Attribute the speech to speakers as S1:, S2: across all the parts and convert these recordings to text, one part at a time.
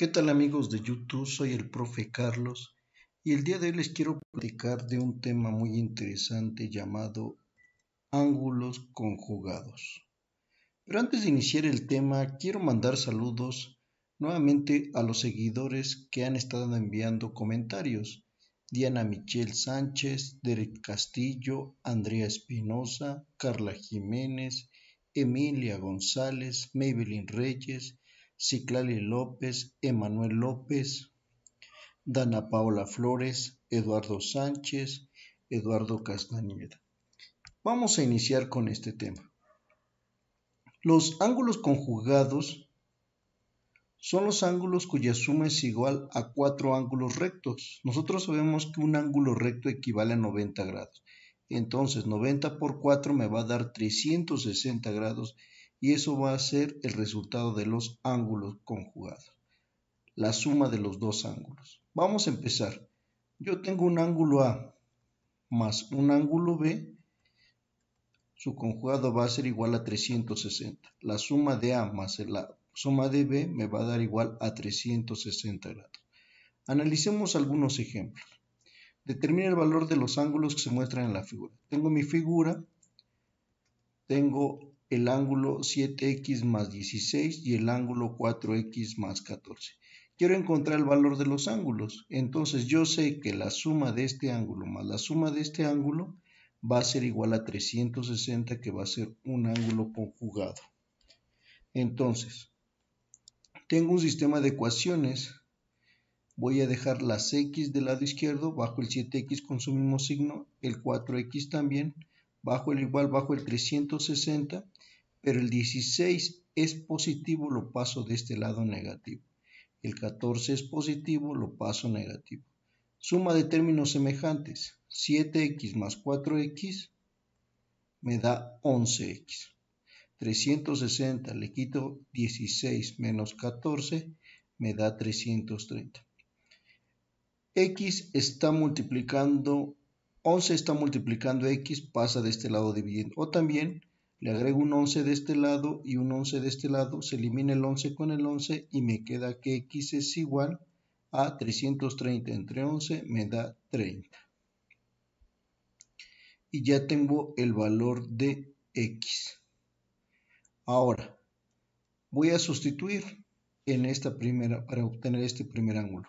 S1: ¿Qué tal amigos de YouTube? Soy el profe Carlos y el día de hoy les quiero platicar de un tema muy interesante llamado ángulos conjugados. Pero antes de iniciar el tema, quiero mandar saludos nuevamente a los seguidores que han estado enviando comentarios. Diana Michelle Sánchez, Derek Castillo, Andrea Espinosa, Carla Jiménez, Emilia González, Maybelline Reyes, Ciclali López, Emanuel López, Dana Paola Flores, Eduardo Sánchez, Eduardo Castañeda. Vamos a iniciar con este tema. Los ángulos conjugados son los ángulos cuya suma es igual a cuatro ángulos rectos. Nosotros sabemos que un ángulo recto equivale a 90 grados. Entonces 90 por 4 me va a dar 360 grados y eso va a ser el resultado de los ángulos conjugados, la suma de los dos ángulos. Vamos a empezar. Yo tengo un ángulo A más un ángulo B, su conjugado va a ser igual a 360. La suma de A más la suma de B me va a dar igual a 360 grados. Analicemos algunos ejemplos. Determina el valor de los ángulos que se muestran en la figura. Tengo mi figura, tengo el ángulo 7x más 16 y el ángulo 4x más 14. Quiero encontrar el valor de los ángulos. Entonces yo sé que la suma de este ángulo más la suma de este ángulo va a ser igual a 360 que va a ser un ángulo conjugado. Entonces, tengo un sistema de ecuaciones. Voy a dejar las x del lado izquierdo, bajo el 7x con su mismo signo, el 4x también, bajo el igual bajo el 360, pero el 16 es positivo, lo paso de este lado negativo. El 14 es positivo, lo paso negativo. Suma de términos semejantes, 7x más 4x me da 11x. 360 le quito 16 menos 14 me da 330. X está multiplicando 11 está multiplicando x, pasa de este lado dividiendo. O también le agrego un 11 de este lado y un 11 de este lado, se elimina el 11 con el 11 y me queda que x es igual a 330 entre 11 me da 30. Y ya tengo el valor de x. Ahora, voy a sustituir en esta primera para obtener este primer ángulo.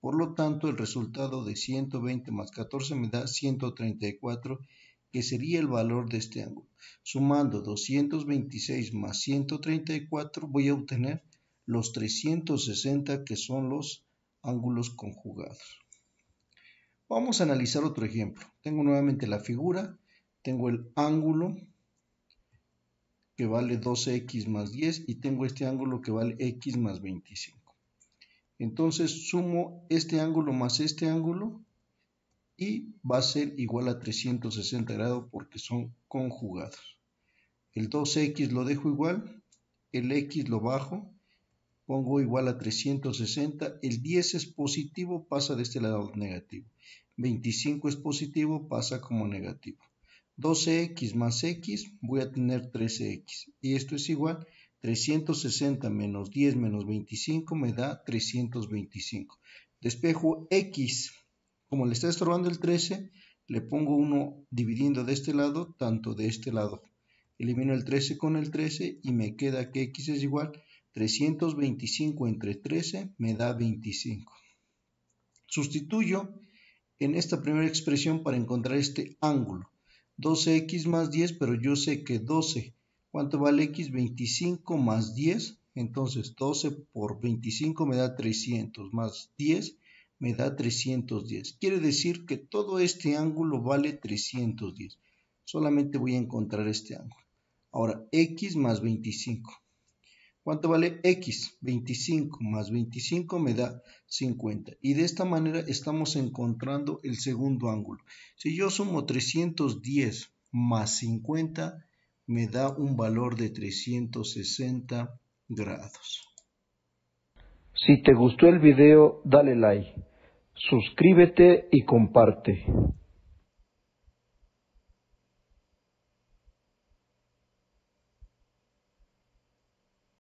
S1: Por lo tanto, el resultado de 120 más 14 me da 134, que sería el valor de este ángulo. Sumando 226 más 134 voy a obtener los 360 que son los ángulos conjugados. Vamos a analizar otro ejemplo. Tengo nuevamente la figura, tengo el ángulo que vale 12x más 10 y tengo este ángulo que vale x más 25. Entonces sumo este ángulo más este ángulo y va a ser igual a 360 grados porque son conjugados. El 2x lo dejo igual, el x lo bajo, pongo igual a 360, el 10 es positivo, pasa de este lado negativo, 25 es positivo, pasa como negativo. 12x más x, voy a tener 13x. Y esto es igual 360 menos 10 menos 25 me da 325. Despejo X. Como le está estorbando el 13, le pongo 1 dividiendo de este lado, tanto de este lado. Elimino el 13 con el 13 y me queda que X es igual 325 entre 13 me da 25. Sustituyo en esta primera expresión para encontrar este ángulo. 12x más 10, pero yo sé que 12 ¿Cuánto vale X? 25 más 10. Entonces 12 por 25 me da 300 más 10 me da 310. Quiere decir que todo este ángulo vale 310. Solamente voy a encontrar este ángulo. Ahora, x más 25. ¿Cuánto vale x? 25 más 25 me da 50. Y de esta manera estamos encontrando el segundo ángulo. Si yo sumo 310 más 50, me da un valor de 360 grados. Si te gustó el video, dale like, suscríbete y comparte.